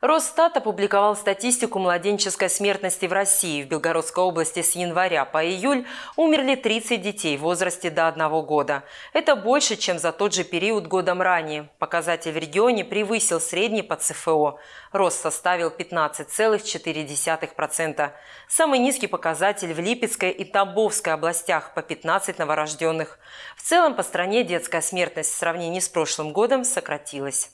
Росстат опубликовал статистику младенческой смертности в России. В Белгородской области с января по июль умерли 30 детей в возрасте до 1 года. Это больше, чем за тот же период годом ранее. Показатель в регионе превысил средний по ЦФО. Рост составил 15,4%. Самый низкий показатель в Липецкой и Тамбовской областях по 15 новорожденных. В целом по стране детская смертность в сравнении с прошлым годом сократилась.